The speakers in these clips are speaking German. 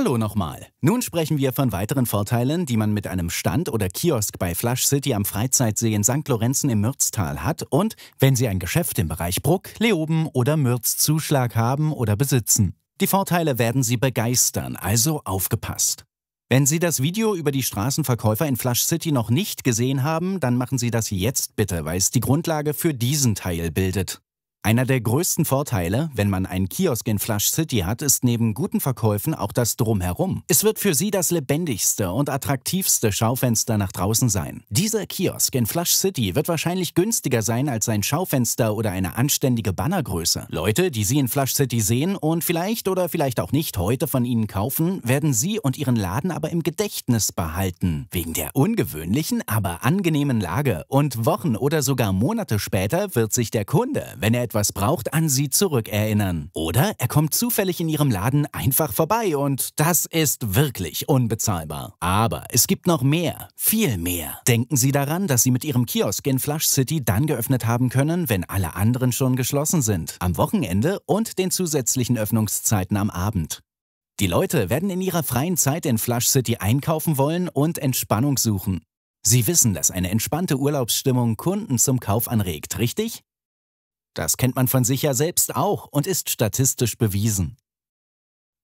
Hallo nochmal. Nun sprechen wir von weiteren Vorteilen, die man mit einem Stand oder Kiosk bei Flush City am Freizeitsee in St. Lorenzen im Mürztal hat und wenn Sie ein Geschäft im Bereich Bruck, Leoben oder Mürzzuschlag haben oder besitzen. Die Vorteile werden Sie begeistern, also aufgepasst. Wenn Sie das Video über die Straßenverkäufer in Flush City noch nicht gesehen haben, dann machen Sie das jetzt bitte, weil es die Grundlage für diesen Teil bildet. Einer der größten Vorteile, wenn man einen Kiosk in Flush City hat, ist neben guten Verkäufen auch das Drumherum. Es wird für Sie das lebendigste und attraktivste Schaufenster nach draußen sein. Dieser Kiosk in Flush City wird wahrscheinlich günstiger sein als ein Schaufenster oder eine anständige Bannergröße. Leute, die Sie in Flush City sehen und vielleicht oder vielleicht auch nicht heute von Ihnen kaufen, werden Sie und Ihren Laden aber im Gedächtnis behalten. Wegen der ungewöhnlichen, aber angenehmen Lage. Und Wochen oder sogar Monate später wird sich der Kunde, wenn er etwas etwas braucht, an sie zurückerinnern. Oder er kommt zufällig in ihrem Laden einfach vorbei und das ist wirklich unbezahlbar. Aber es gibt noch mehr, viel mehr. Denken Sie daran, dass Sie mit Ihrem Kiosk in Flush City dann geöffnet haben können, wenn alle anderen schon geschlossen sind. Am Wochenende und den zusätzlichen Öffnungszeiten am Abend. Die Leute werden in ihrer freien Zeit in Flush City einkaufen wollen und Entspannung suchen. Sie wissen, dass eine entspannte Urlaubsstimmung Kunden zum Kauf anregt, richtig? Das kennt man von sich ja selbst auch und ist statistisch bewiesen.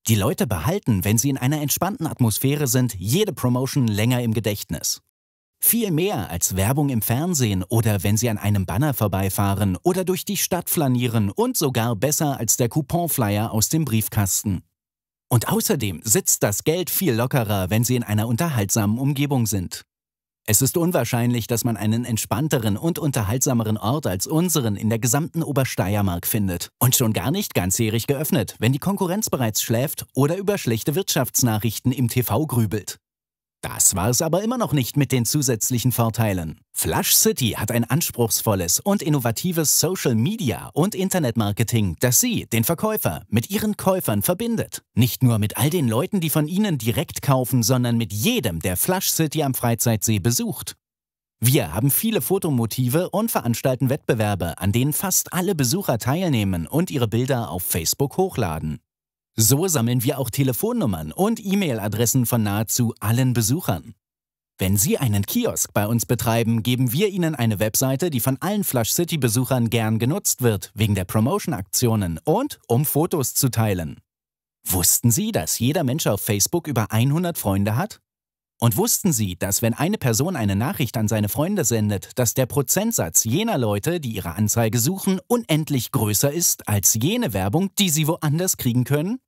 Die Leute behalten, wenn sie in einer entspannten Atmosphäre sind, jede Promotion länger im Gedächtnis. Viel mehr als Werbung im Fernsehen oder wenn sie an einem Banner vorbeifahren oder durch die Stadt flanieren und sogar besser als der Couponflyer aus dem Briefkasten. Und außerdem sitzt das Geld viel lockerer, wenn sie in einer unterhaltsamen Umgebung sind. Es ist unwahrscheinlich, dass man einen entspannteren und unterhaltsameren Ort als unseren in der gesamten Obersteiermark findet. Und schon gar nicht ganzjährig geöffnet, wenn die Konkurrenz bereits schläft oder über schlechte Wirtschaftsnachrichten im TV grübelt. Das war es aber immer noch nicht mit den zusätzlichen Vorteilen. Flash City hat ein anspruchsvolles und innovatives Social Media und Internetmarketing, das sie, den Verkäufer, mit ihren Käufern verbindet. Nicht nur mit all den Leuten, die von ihnen direkt kaufen, sondern mit jedem, der Flash City am Freizeitsee besucht. Wir haben viele Fotomotive und veranstalten Wettbewerbe, an denen fast alle Besucher teilnehmen und ihre Bilder auf Facebook hochladen. So sammeln wir auch Telefonnummern und E-Mail-Adressen von nahezu allen Besuchern. Wenn Sie einen Kiosk bei uns betreiben, geben wir Ihnen eine Webseite, die von allen Flush City-Besuchern gern genutzt wird, wegen der Promotion-Aktionen und um Fotos zu teilen. Wussten Sie, dass jeder Mensch auf Facebook über 100 Freunde hat? Und wussten Sie, dass wenn eine Person eine Nachricht an seine Freunde sendet, dass der Prozentsatz jener Leute, die ihre Anzeige suchen, unendlich größer ist als jene Werbung, die sie woanders kriegen können?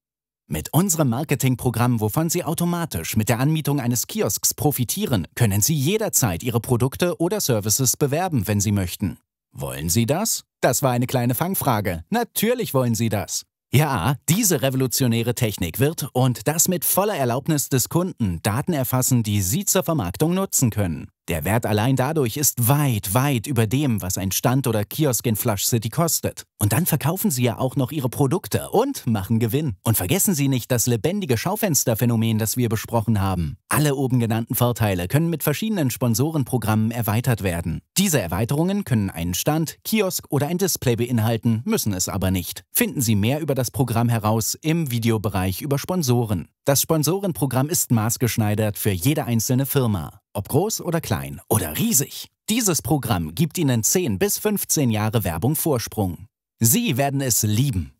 Mit unserem Marketingprogramm, wovon Sie automatisch mit der Anmietung eines Kiosks profitieren, können Sie jederzeit Ihre Produkte oder Services bewerben, wenn Sie möchten. Wollen Sie das? Das war eine kleine Fangfrage. Natürlich wollen Sie das. Ja, diese revolutionäre Technik wird und das mit voller Erlaubnis des Kunden Daten erfassen, die Sie zur Vermarktung nutzen können. Der Wert allein dadurch ist weit, weit über dem, was ein Stand oder Kiosk in Flush City kostet. Und dann verkaufen Sie ja auch noch Ihre Produkte und machen Gewinn. Und vergessen Sie nicht das lebendige Schaufensterphänomen, das wir besprochen haben. Alle oben genannten Vorteile können mit verschiedenen Sponsorenprogrammen erweitert werden. Diese Erweiterungen können einen Stand, Kiosk oder ein Display beinhalten, müssen es aber nicht. Finden Sie mehr über das Programm heraus im Videobereich über Sponsoren. Das Sponsorenprogramm ist maßgeschneidert für jede einzelne Firma, ob groß oder klein oder riesig. Dieses Programm gibt Ihnen 10 bis 15 Jahre Werbung Vorsprung. Sie werden es lieben.